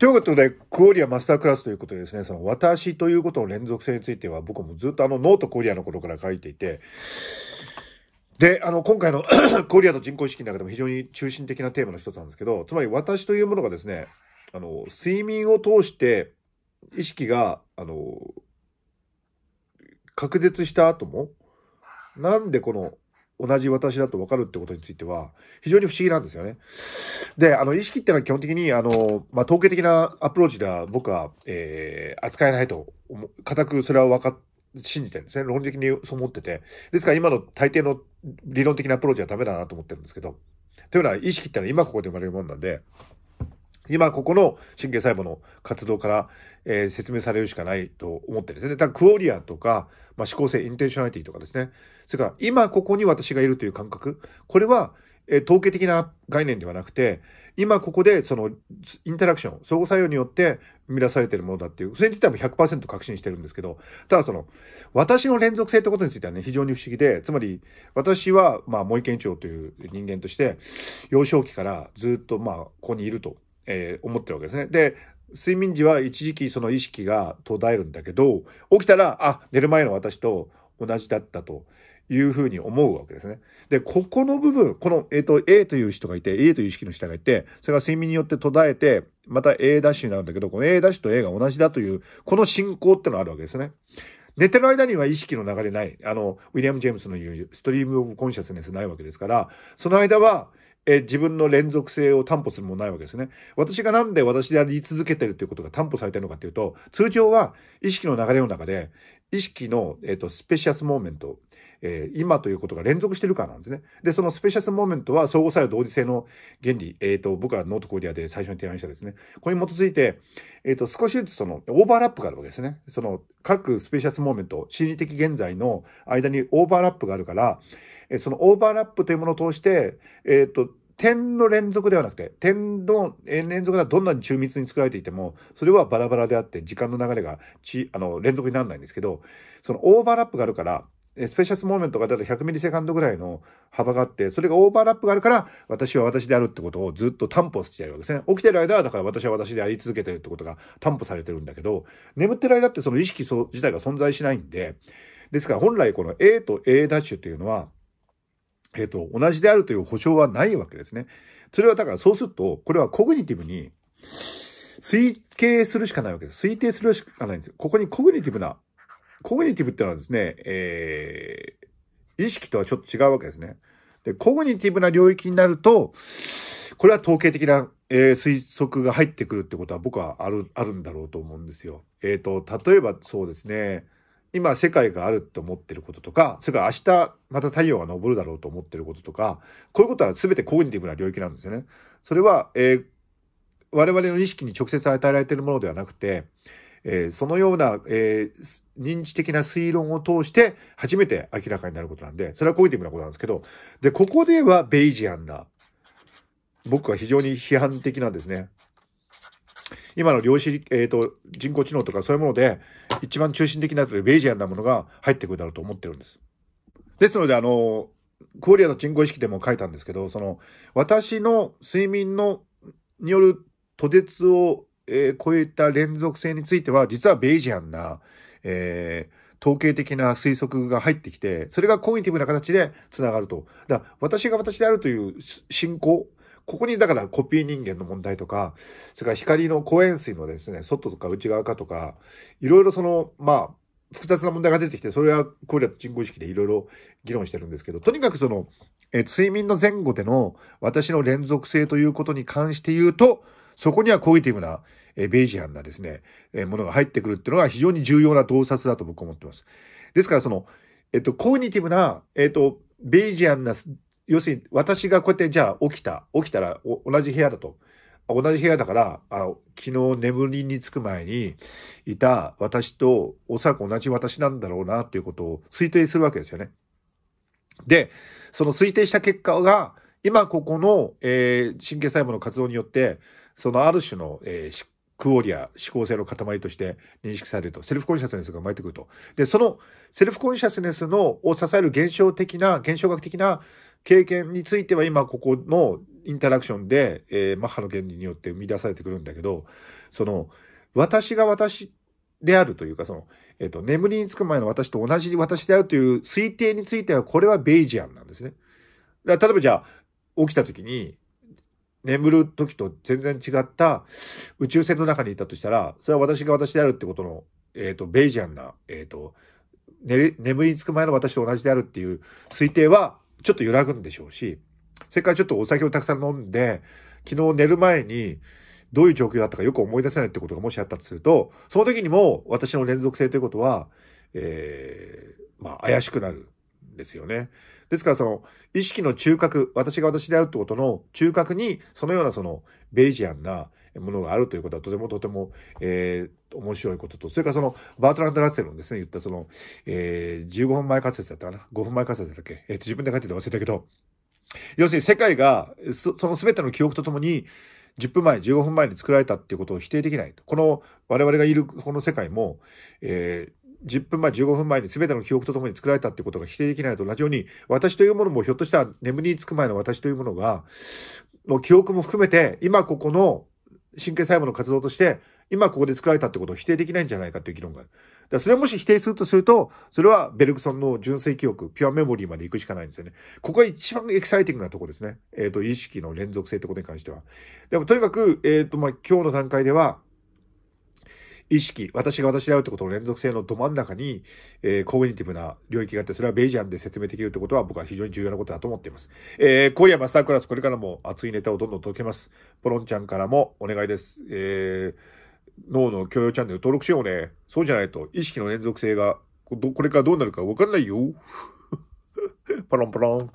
ということで、クオリアマスタークラスということでですね、その私ということの連続性については、僕もずっとあのノートクオリアの頃から書いていて、で、あの、今回の クオリアと人工意識の中でも非常に中心的なテーマの一つなんですけど、つまり私というものがですね、あの、睡眠を通して意識が、あの、確絶した後も、なんでこの同じ私だと分かるってことについては、非常に不思議なんですよね。で、あの、意識っていうのは基本的に、あの、まあ、統計的なアプローチでは僕は、えー、扱えないと思、固くそれは分かっ信じてるんですね。論理的にそう思ってて。ですから今の大抵の理論的なアプローチはダメだなと思ってるんですけど。というのは意識ってのは今ここで生まれるもんなんで、今ここの神経細胞の活動から、えー、説明されるしかないと思ってるんですね。だからクオリアとか、まあ、思考性、インテンショナリティとかですね。それから今ここに私がいるという感覚。これは、えー、統計的な概念ではなくて、今ここでそのインタラクション、相互作用によって生み出されているものだっていう、それ自体も100%確信してるんですけど、ただその、私の連続性ってことについてはね、非常に不思議で、つまり、私は、まあ、萌池院長という人間として、幼少期からずっと、まあ、ここにいるとえー、思ってるわけですね。で、睡眠時は一時期その意識が途絶えるんだけど、起きたら、あ、寝る前の私と同じだったというふうに思うわけですね。で、ここの部分、この、えっ、ー、と、A という人がいて、A という意識の人がいて、それが睡眠によって途絶えて、また A' ダッシュになるんだけど、この A' ダッシュと A が同じだという、この進行ってのがあるわけですね。寝てる間には意識の流れない、あの、ウィリアム・ジェームスの言うストリーム・オブ・コンシャスネスないわけですから、その間はえ自分の連続性を担保するものないわけですね。私がなんで私であり続けてるということが担保されてるのかっていうと、通常は意識の流れの中で、意識の、えっ、ー、と、スペシャスモーメント、えー、今ということが連続してるからなんですね。で、そのスペシャスモーメントは相互作用同時性の原理、えっ、ー、と、僕はノートコリアで最初に提案したですね。これに基づいて、えっ、と、少しずつその、オーバーラップがあるわけですね。その、各スペシャスモーメント、心理的現在の間にオーバーラップがあるから、えそのオーバーラップというものを通して、えっ、と、点の連続ではなくて、点の連続がどんなに中密に作られていても、それはバラバラであって、時間の流れがちあの連続にならないんですけど、そのオーバーラップがあるから、スペシャスモーメントがだと100ミリセカンドぐらいの幅があって、それがオーバーラップがあるから、私は私であるってことをずっと担保してやるわけですね。起きてる間は、だから私は私であり続けてるってことが担保されてるんだけど、眠ってる間ってその意識自体が存在しないんで、ですから本来この A と A' ダッシュっていうのは、えっ、ー、と、同じであるという保証はないわけですね。それはだからそうすると、これはコグニティブに推計するしかないわけです。推定するしかないんですよ。ここにコグニティブな、コグニティブってのはですね、えー、意識とはちょっと違うわけですね。で、コグニティブな領域になると、これは統計的な、えー、推測が入ってくるってことは僕はある、あるんだろうと思うんですよ。えっ、ー、と、例えばそうですね、今世界があると思ってることとか、それから明日また太陽が昇るだろうと思ってることとか、こういうことは全てコグニティブな領域なんですよね。それは、えー、我々の意識に直接与えられているものではなくて、えー、そのような、えー、認知的な推論を通して初めて明らかになることなんで、それはコグニティブなことなんですけど、で、ここではベイジアンな、僕は非常に批判的なんですね。今の量子、えーと、人工知能とかそういうもので、一番中心的なというベイジアンなものが入ってくるだろうと思ってるんです。ですので、あの、クオリアの人工意識でも書いたんですけど、その、私の睡眠の、による途絶を、えー、超えた連続性については、実はベイジアンな、えー、統計的な推測が入ってきて、それがコイニティブな形で繋がると。だから、私が私であるという信仰、ここにだからコピー人間の問題とか、それから光の光塩水のですね、外とか内側かとか、いろいろその、まあ、複雑な問題が出てきて、それはれ慮と人工意識でいろいろ議論してるんですけど、とにかくその、え睡眠の前後での私の連続性ということに関して言うと、そこにはコギティブな、えベージアンなですね、えものが入ってくるっていうのが非常に重要な洞察だと僕は思ってます。ですからその、えっと、コーニティブな、えっと、ベージアンな要するに私がこうやってじゃあ起きた、起きたら同じ部屋だと。同じ部屋だから、あの昨日眠りにつく前にいた私とおそらく同じ私なんだろうなということを推定するわけですよね。で、その推定した結果が、今ここの、えー、神経細胞の活動によって、そのある種の、えー、クオリア、思考性の塊として認識されると、セルフコンシャスネスが生まれてくると。で、そのセルフコンシャスネスのを支える現象的な、現象学的な、経験については今ここのインタラクションで、えー、マッハの原理によって生み出されてくるんだけど、その、私が私であるというか、その、えっ、ー、と、眠りにつく前の私と同じ私であるという推定については、これはベイジアンなんですね。だ例えばじゃあ、起きた時に、眠る時と全然違った宇宙船の中にいたとしたら、それは私が私であるってことの、えっ、ー、と、ベイジアンな、えっ、と、ね、眠りにつく前の私と同じであるっていう推定は、ちょっと揺らぐんでしょうし、それからちょっとお酒をたくさん飲んで、昨日寝る前に、どういう状況だったかよく思い出せないってことがもしあったとすると、その時にも私の連続性ということは、えー、まあ、怪しくなるんですよね。ですからその、意識の中核、私が私であるってことの中核に、そのようなその、ベイジアンなものがあるということはとてもとても、えー、面白いことと、それからその、バートランド・ラッセルのですね、言ったその、えー、15分前仮説だったかな ?5 分前仮説だっけえっ、と、自分で書いてて忘れたけど、要するに世界が、その全ての記憶とともに、10分前、15分前に作られたっていうことを否定できない。この、我々がいるこの世界も、えー、10分前、15分前に全ての記憶とともに作られたってことが否定できないと同じように、私というものもひょっとしたら眠りにつく前の私というものが、の記憶も含めて、今ここの神経細胞の活動として、今ここで作られたってことを否定できないんじゃないかという議論がある。だそれをもし否定するとすると、それはベルグソンの純粋記憶、ピュアメモリーまで行くしかないんですよね。ここが一番エキサイティングなところですね。えっ、ー、と、意識の連続性ってことに関しては。でもとにかく、えっ、ー、と、まあ、今日の段階では、意識、私が私であるってことの連続性のど真ん中に、えー、コグニティブな領域があって、それはベイジアンで説明できるってことは僕は非常に重要なことだと思っています。えー、今夜マスタークラス、これからも熱いネタをどんどん届けます。ポロンちゃんからもお願いです。えー、脳の教養チャンネル登録しようね。そうじゃないと、意識の連続性が、これからどうなるかわかんないよ。ポロンポロン。